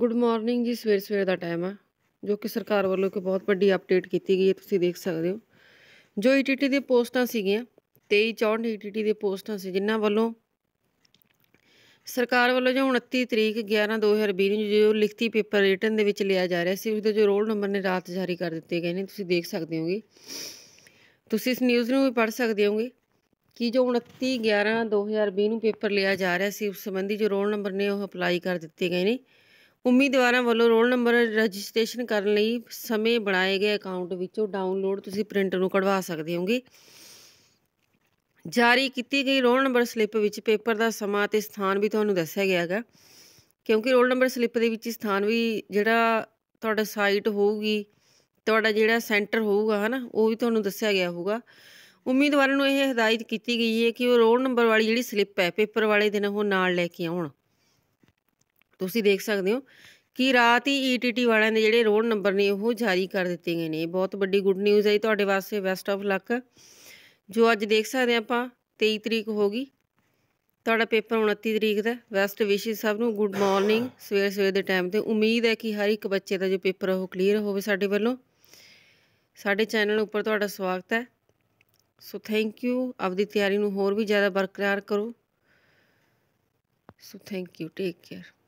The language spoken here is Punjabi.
ਗੁੱਡ ਮਾਰਨਿੰਗ ਜੀ ਸਵੇਰ ਸਵੇਰ ਦਾ ਟਾਈਮ ਆ ਜੋ ਕਿ ਸਰਕਾਰ ਵੱਲੋਂ ਇੱਕ ਬਹੁਤ ਵੱਡੀ ਅਪਡੇਟ ਕੀਤੀ ਗਈ ਹੈ ਤੁਸੀਂ ਦੇਖ ਸਕਦੇ ਹੋ ਜੋ ਈਟੀਟੀ e ਦੀ ਪੋਸਟਾਂ ਸੀਗੀਆਂ 23 64 ਈਟੀਟੀ ਦੀ ਪੋਸਟਾਂ ਸੀ ਜਿਨ੍ਹਾਂ ਵੱਲੋਂ ਸਰਕਾਰ ਵੱਲੋਂ ਜੋ 29 ਤਰੀਕ 11 2020 ਨੂੰ ਜੋ ਲਿਖਤੀ ਪੇਪਰ ਰਿਟਨ ਦੇ ਵਿੱਚ ਲਿਆ ਜਾ ਰਿਹਾ ਸੀ ਉਸ ਜੋ ਰੋਲ ਨੰਬਰ ਨੇ ਰਾਤ ਜਾਰੀ ਕਰ ਦਿੱਤੇ ਗਏ ਨੇ ਤੁਸੀਂ ਦੇਖ ਸਕਦੇ ਹੋਗੇ ਤੁਸੀਂ ਇਸ ਨਿਊਜ਼ ਨੂੰ ਵੀ ਪੜ੍ਹ ਸਕਦੇ ਹੋਗੇ ਕਿ ਜੋ 29 11 2020 ਨੂੰ ਪੇਪਰ ਲਿਆ ਜਾ ਰਿਹਾ ਸੀ ਉਸ ਸੰਬੰਧੀ ਜੋ ਰੋਲ ਨੰਬਰ ਨੇ ਉਹ ਅਪਲਾਈ ਕਰ ਦਿੱਤੇ ਗਏ ਨੇ ਉਮੀਦਵਾਰਾਂ ਵੱਲੋਂ ਰੋਲ ਨੰਬਰ ਰਜਿਸਟ੍ਰੇਸ਼ਨ ਕਰਨ ਲਈ ਸਮੇਂ ਬਣਾਏ ਗਏ ਅਕਾਊਂਟ ਵਿੱਚੋਂ ਡਾਊਨਲੋਡ ਤੁਸੀਂ ਪ੍ਰਿੰਟ ਨੂੰ ਕਢਵਾ ਸਕਦੇ ਹੋਗੇ ਜਾਰੀ ਕੀਤੀ ਗਈ ਰੋਲ ਨੰਬਰ ਸਲਿੱਪ ਵਿੱਚ ਪੇਪਰ ਦਾ ਸਮਾਂ ਤੇ ਸਥਾਨ ਵੀ ਤੁਹਾਨੂੰ ਦੱਸਿਆ ਗਿਆ ਹੈਗਾ ਕਿਉਂਕਿ ਰੋਲ ਨੰਬਰ ਸਲਿੱਪ ਦੇ ਵਿੱਚ ਸਥਾਨ ਵੀ ਜਿਹੜਾ ਤੁਹਾਡਾ ਸਾਈਟ ਹੋਊਗੀ ਤੁਹਾਡਾ ਜਿਹੜਾ ਸੈਂਟਰ ਹੋਊਗਾ ਹਨਾ ਉਹ ਵੀ ਤੁਹਾਨੂੰ ਦੱਸਿਆ ਗਿਆ ਹੋਊਗਾ ਉਮੀਦਵਾਰਾਂ ਨੂੰ ਇਹ ਹਦਾਇਤ ਕੀਤੀ ਗਈ ਹੈ ਕਿ ਉਹ ਰੋਲ ਨੰਬਰ ਵਾਲੀ ਜਿਹੜੀ ਸਲਿੱਪ ਹੈ ਪੇਪਰ ਵਾਲੇ ਦਿਨ ਉਹ ਨਾਲ ਲੈ ਕੇ ਆਉਣ ਤੁਸੀਂ ਦੇਖ ਸਕਦੇ ਹੋ ਕਿ ਰਾਤ ਹੀ ਈਟੀਟੀ e ਵਾਲਿਆਂ ਦੇ ਜਿਹੜੇ ਰੋਲ ਨੰਬਰ ਨੇ ਉਹ ਜਾਰੀ ਕਰ ਦਿੱਤੇ ਗਏ ਨੇ ਬਹੁਤ ਵੱਡੀ ਗੁੱਡ ਨਿਊਜ਼ ਹੈ ਤੁਹਾਡੇ ਵਾਸਤੇ ਬੈਸਟ ਆਫ ਲੱਕ ਜੋ ਅੱਜ ਦੇਖ ਸਕਦੇ ਆਪਾਂ 23 ਤਰੀਕ ਹੋਗੀ ਤੁਹਾਡਾ ਪੇਪਰ 29 ਤਰੀਕ ਦਾ ਵੈਸਟ ਵਿਸ਼ੇ ਸਭ ਨੂੰ ਗੁੱਡ ਮਾਰਨਿੰਗ ਸਵੇਰ ਸਵੇਰ ਦੇ ਟਾਈਮ ਤੇ ਉਮੀਦ ਹੈ ਕਿ ਹਰ ਇੱਕ ਬੱਚੇ ਦਾ ਜੋ ਪੇਪਰ ਉਹ ਕਲੀਅਰ ਹੋਵੇ ਸਾਡੇ ਵੱਲੋਂ ਸਾਡੇ ਚੈਨਲ ਉੱਪਰ ਤੁਹਾਡਾ ਸਵਾਗਤ ਹੈ ਸੋ ਥੈਂਕ ਯੂ ਆਪਦੀ ਤਿਆਰੀ ਨੂੰ ਹੋਰ ਵੀ ਜ਼ਿਆਦਾ ਬਰਕਰਾਰ ਕਰੋ so thank you take care